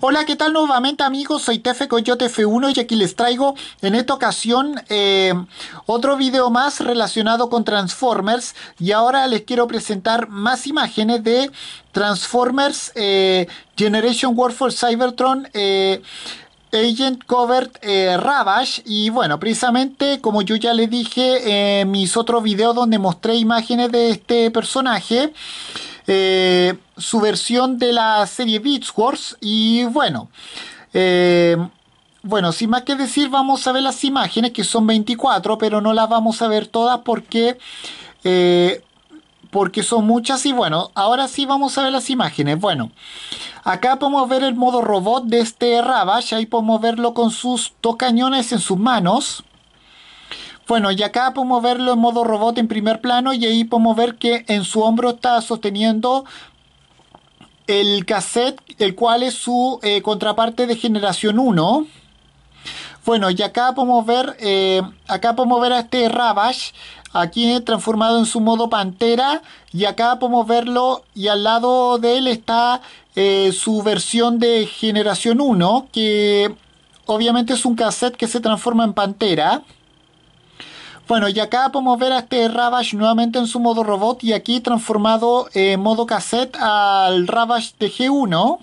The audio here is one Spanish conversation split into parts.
Hola, ¿qué tal nuevamente amigos? Soy Tefe Coyote F1 y aquí les traigo en esta ocasión eh, otro video más relacionado con Transformers y ahora les quiero presentar más imágenes de Transformers eh, Generation War for Cybertron eh, Agent Covert eh, Ravage y bueno, precisamente como yo ya les dije en mis otros videos donde mostré imágenes de este personaje eh, su versión de la serie Beats Wars. Y bueno, eh, bueno, sin más que decir, vamos a ver las imágenes, que son 24, pero no las vamos a ver todas porque, eh, porque son muchas. Y bueno, ahora sí vamos a ver las imágenes. Bueno, acá podemos ver el modo robot de este Ravage, ahí podemos verlo con sus dos cañones en sus manos. Bueno, y acá podemos verlo en modo robot en primer plano y ahí podemos ver que en su hombro está sosteniendo el cassette, el cual es su eh, contraparte de generación 1. Bueno, y acá podemos ver, eh, acá podemos ver a este Ravage, aquí transformado en su modo pantera, y acá podemos verlo, y al lado de él está eh, su versión de generación 1, que obviamente es un cassette que se transforma en pantera. Bueno, y acá podemos ver a este Ravage nuevamente en su modo robot y aquí transformado en eh, modo cassette al Ravage de G1.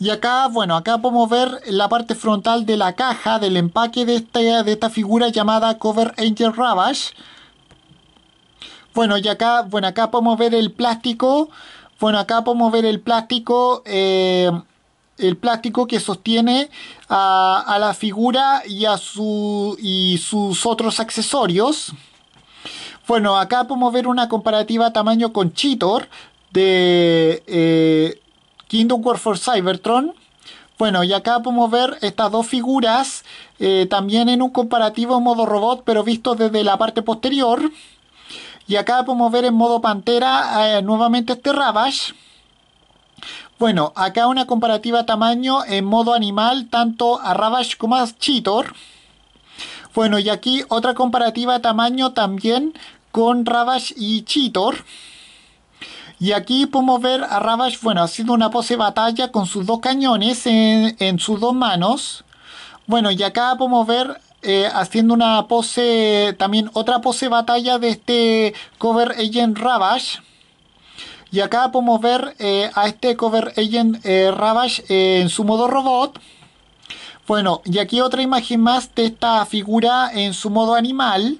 Y acá, bueno, acá podemos ver la parte frontal de la caja, del empaque de esta, de esta figura llamada Cover Angel Ravage. Bueno, y acá, bueno, acá podemos ver el plástico. Bueno, acá podemos ver el plástico. Eh, el plástico que sostiene a, la figura y a sus otros accesorios. Bueno, acá podemos ver una comparativa tamaño con Cheetor de eh, Kingdom War for Cybertron. Bueno, y acá podemos ver estas dos figuras eh, también en un comparativo en modo robot, pero visto desde la parte posterior. Y acá podemos ver en modo pantera eh, nuevamente este Ravage. Bueno, acá una comparativa tamaño en modo animal, tanto a Ravage como a Cheetor. Bueno, y aquí otra comparativa tamaño también con Ravage y Cheetor. Y aquí podemos ver a Ravage, bueno, haciendo una pose batalla con sus dos cañones en, sus dos manos. Bueno, y acá podemos ver eh, haciendo una pose, también otra pose batalla de este Cover Agent Ravage. Y acá podemos ver eh, a este Cover Agent eh, Ravage eh, en su modo robot. Bueno, y aquí otra imagen más de esta figura en su modo animal.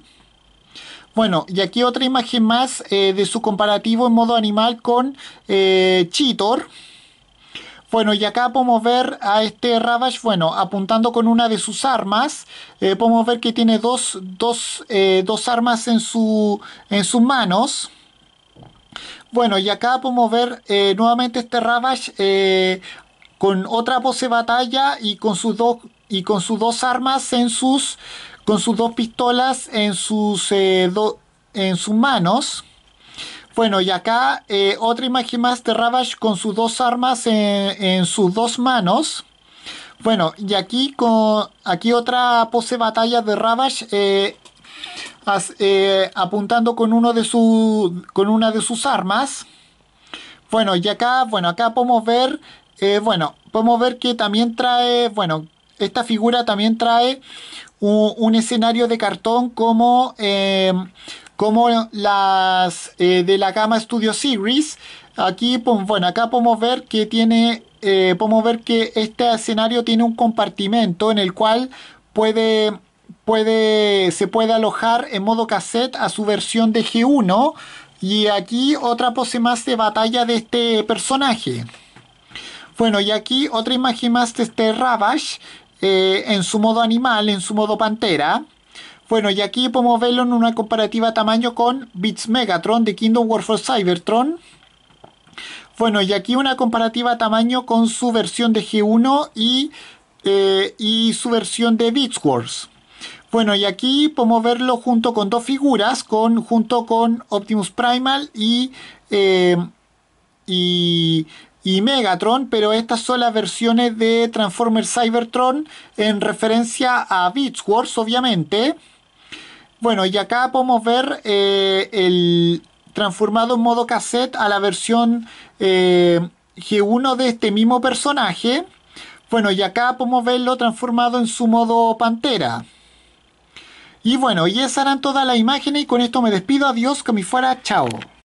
Bueno, y aquí otra imagen más de su comparativo en modo animal con Cheetor. Bueno, y acá podemos ver a este Ravage, bueno, apuntando con una de sus armas. podemos ver que tiene dos, armas en, su, en sus manos. Bueno, y acá podemos ver eh, nuevamente este Ravage eh, con otra pose batalla y con sus dos y con sus dos armas en sus con sus dos pistolas en sus eh, en sus manos. Bueno, y acá otra imagen más de Ravage con sus dos armas en, sus dos manos. Bueno, y aquí con aquí otra pose batalla de Ravage eh, apuntando con, uno de con una de sus armas. Bueno, y acá, bueno, acá podemos ver, eh, bueno, podemos ver que también trae, bueno, esta figura también trae un, escenario de cartón como, eh, como las de la gama Studio Series. Aquí, bueno, acá podemos ver que tiene, podemos ver que este escenario tiene un compartimento en el cual puede puede, se puede alojar en modo cassette a su versión de G1. Y aquí otra pose más de batalla de este personaje. Bueno, y aquí otra imagen más de este Ravage eh, en su modo animal, en su modo pantera. Bueno, y aquí podemos verlo en una comparativa tamaño con Beats Megatron de Kingdom War for Cybertron. Bueno, y aquí una comparativa tamaño con su versión de G1 y, eh, y su versión de Beats Wars. Bueno, y aquí podemos verlo junto con dos figuras, junto con Optimus Primal eh, y, y, Megatron, pero estas son las versiones de Transformers Cybertron en referencia a Beach Wars, obviamente. Bueno, y acá podemos ver eh, el transformado en modo cassette a la versión eh, G1 de este mismo personaje. Bueno, y acá podemos verlo transformado en su modo pantera. Y bueno, y esa era toda la imagen y con esto me despido. Adiós, que me fuera. Chao.